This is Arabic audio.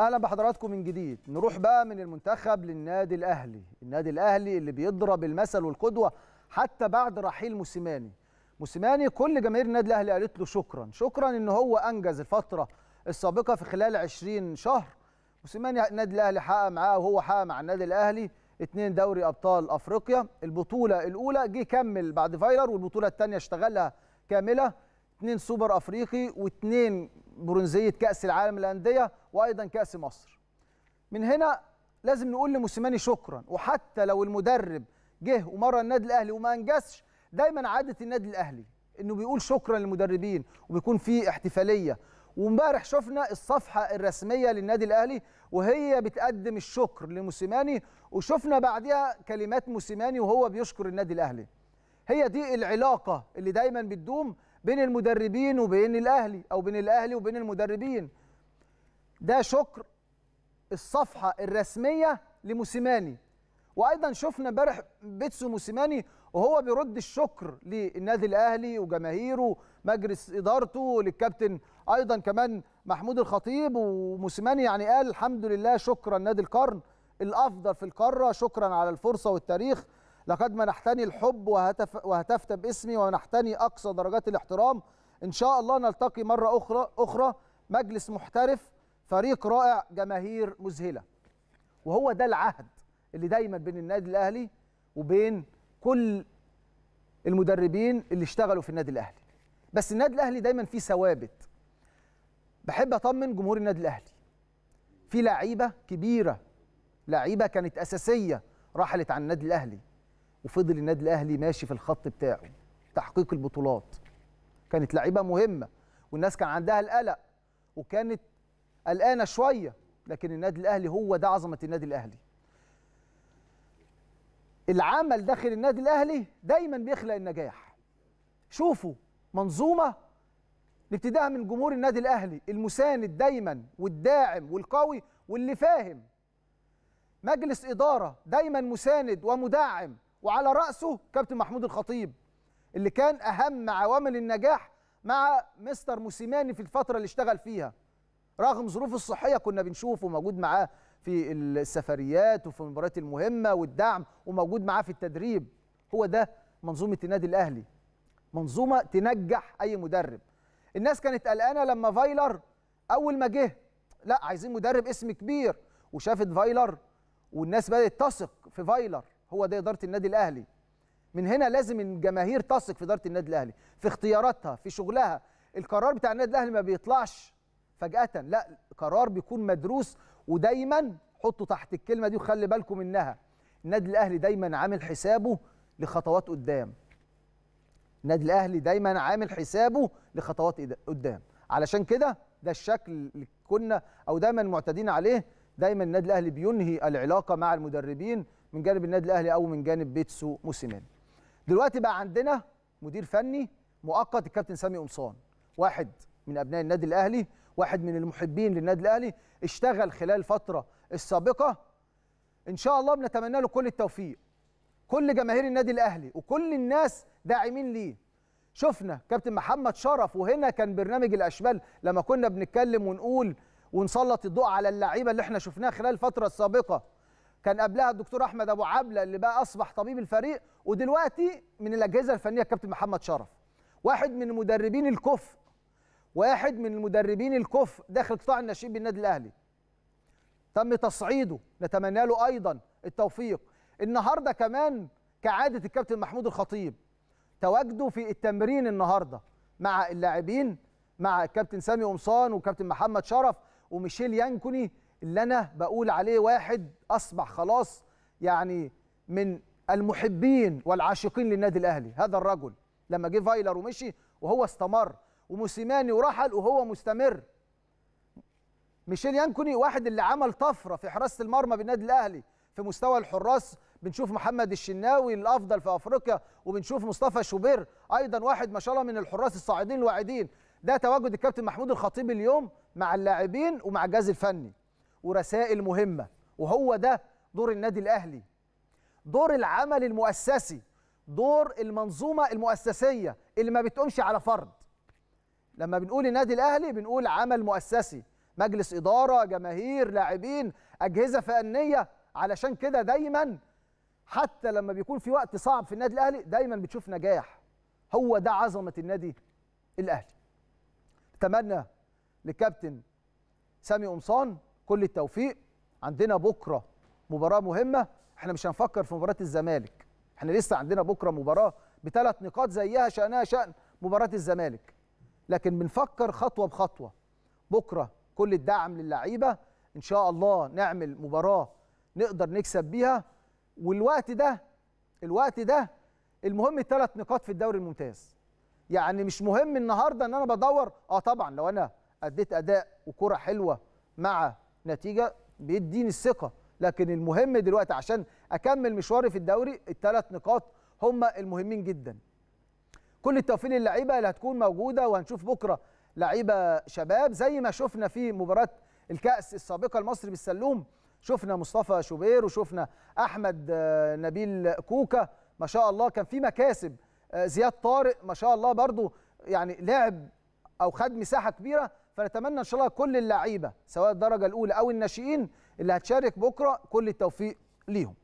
اهلا بحضراتكم من جديد نروح بقى من المنتخب للنادي الاهلي النادي الاهلي اللي بيضرب المثل والقدوه حتى بعد رحيل موسيماني موسيماني كل جماهير النادي الاهلي قالت له شكرا شكرا ان هو انجز الفتره السابقه في خلال 20 شهر موسيماني النادي الاهلي حقق معاه وهو حقق مع النادي الاهلي اثنين دوري ابطال افريقيا البطوله الاولى جه كمل بعد فايلر والبطوله الثانيه اشتغلها كامله اثنين سوبر افريقي واثنين برونزيه كاس العالم للانديه وايضا كاس مصر من هنا لازم نقول لموسيماني شكرا وحتى لو المدرب جه ومر النادي الاهلي وما انجزش دايما عاده النادي الاهلي انه بيقول شكرا للمدربين وبيكون في احتفاليه وامبارح شفنا الصفحه الرسميه للنادي الاهلي وهي بتقدم الشكر لموسيماني وشفنا بعدها كلمات موسيماني وهو بيشكر النادي الاهلي هي دي العلاقه اللي دايما بتدوم بين المدربين وبين الاهلي او بين الاهلي وبين المدربين ده شكر الصفحه الرسميه لموسيماني وايضا شفنا امبارح بيتسو موسيماني وهو بيرد الشكر للنادي الاهلي وجماهيره مجلس ادارته للكابتن ايضا كمان محمود الخطيب وموسيماني يعني قال الحمد لله شكرا نادي القرن الافضل في القاره شكرا على الفرصه والتاريخ لقد منحتني الحب وهتف وهتفت باسمي ومنحتني اقصى درجات الاحترام ان شاء الله نلتقي مره اخرى اخرى مجلس محترف فريق رائع جماهير مذهله وهو ده العهد اللي دايما بين النادي الاهلي وبين كل المدربين اللي اشتغلوا في النادي الاهلي بس النادي الاهلي دايما فيه ثوابت بحب اطمن جمهور النادي الاهلي في لعيبه كبيره لعيبه كانت اساسيه رحلت عن النادي الاهلي وفضل النادي الاهلي ماشي في الخط بتاعه تحقيق البطولات كانت لعيبه مهمه والناس كان عندها القلق وكانت قلقانه شويه لكن النادي الاهلي هو ده عظمه النادي الاهلي العمل داخل النادي الاهلي دايما بيخلق النجاح شوفوا منظومه ابتداء من جمهور النادي الاهلي المساند دايما والداعم والقوي واللي فاهم مجلس اداره دايما مساند ومدعم وعلى رأسه كابتن محمود الخطيب اللي كان أهم عوامل النجاح مع مستر موسيماني في الفترة اللي اشتغل فيها رغم ظروفه الصحية كنا بنشوفه موجود معاه في السفريات وفي المباريات المهمة والدعم وموجود معاه في التدريب هو ده منظومة النادي الأهلي منظومة تنجح أي مدرب الناس كانت قلقانة لما فايلر أول ما جه لا عايزين مدرب اسم كبير وشافت فايلر والناس بدأت تثق في فايلر هو ده اداره النادي الاهلي من هنا لازم الجماهير تثق في اداره النادي الاهلي في اختياراتها في شغلها القرار بتاع النادي الاهلي ما بيطلعش فجاه لا قرار بيكون مدروس ودايما حطوا تحت الكلمه دي وخلي بالكم منها النادي الاهلي دايما عامل حسابه لخطوات قدام النادي الاهلي دايما عامل حسابه لخطوات قدام علشان كده ده الشكل اللي كنا او دايما معتدين عليه دايما النادي الاهلي بينهي العلاقه مع المدربين من جانب النادي الاهلي او من جانب بيتسو موسيماني دلوقتي بقى عندنا مدير فني مؤقت الكابتن سامي قمصان واحد من ابناء النادي الاهلي واحد من المحبين للنادي الاهلي اشتغل خلال الفتره السابقه ان شاء الله بنتمنى له كل التوفيق كل جماهير النادي الاهلي وكل الناس داعمين ليه شفنا كابتن محمد شرف وهنا كان برنامج الاشبال لما كنا بنتكلم ونقول ونسلط الضوء على اللعيبه اللي احنا شفناها خلال الفتره السابقه كان قبلها الدكتور احمد ابو عبله اللي بقى اصبح طبيب الفريق ودلوقتي من الاجهزه الفنيه الكابتن محمد شرف واحد من مدربين الكف واحد من المدربين الكف داخل قطاع الناشئين بالنادي الاهلي تم تصعيده نتمنى له ايضا التوفيق النهارده كمان كعاده الكابتن محمود الخطيب تواجده في التمرين النهارده مع اللاعبين مع الكابتن سامي قمصان وكابتن محمد شرف وميشيل يانكوني اللي انا بقول عليه واحد اصبح خلاص يعني من المحبين والعاشقين للنادي الاهلي هذا الرجل لما جه فايلر ومشي وهو استمر وموسيماني ورحل وهو مستمر ميشيل يانكوني واحد اللي عمل طفره في حراسه المرمى بالنادي الاهلي في مستوى الحراس بنشوف محمد الشناوي الافضل في افريقيا وبنشوف مصطفى شوبير ايضا واحد ما شاء الله من الحراس الصاعدين الواعدين ده تواجد الكابتن محمود الخطيب اليوم مع اللاعبين ومع الجهاز الفني ورسائل مهمه وهو ده دور النادي الاهلي دور العمل المؤسسي دور المنظومه المؤسسيه اللي ما بتقومش على فرد لما بنقول النادي الاهلي بنقول عمل مؤسسي مجلس اداره جماهير لاعبين اجهزه فنيه علشان كده دايما حتى لما بيكون في وقت صعب في النادي الاهلي دايما بتشوف نجاح هو ده عظمه النادي الاهلي اتمنى للكابتن سامي قمصان كل التوفيق عندنا بكره مباراه مهمه احنا مش هنفكر في مباراه الزمالك احنا لسه عندنا بكره مباراه بثلاث نقاط زيها شانها شان مباراه الزمالك لكن بنفكر خطوه بخطوه بكره كل الدعم للعيبه ان شاء الله نعمل مباراه نقدر نكسب بيها والوقت ده الوقت ده المهم الثلاث نقاط في الدوري الممتاز يعني مش مهم النهارده ان انا بدور اه طبعا لو انا اديت اداء وكره حلوه مع نتيجه بيديني الثقه لكن المهم دلوقتي عشان اكمل مشواري في الدوري الثلاث نقاط هم المهمين جدا كل التوفيق للعيبه اللي هتكون موجوده وهنشوف بكره لعيبه شباب زي ما شفنا في مباراه الكاس السابقه المصري بالسلوم شفنا مصطفى شوبير وشفنا احمد آه، نبيل كوكا ما شاء الله كان في مكاسب آه، زياد طارق ما شاء الله برضو يعني لعب او خد مساحه كبيره فنتمنى ان شاء الله كل اللعيبه سواء الدرجه الاولى او الناشئين اللي هتشارك بكره كل التوفيق ليهم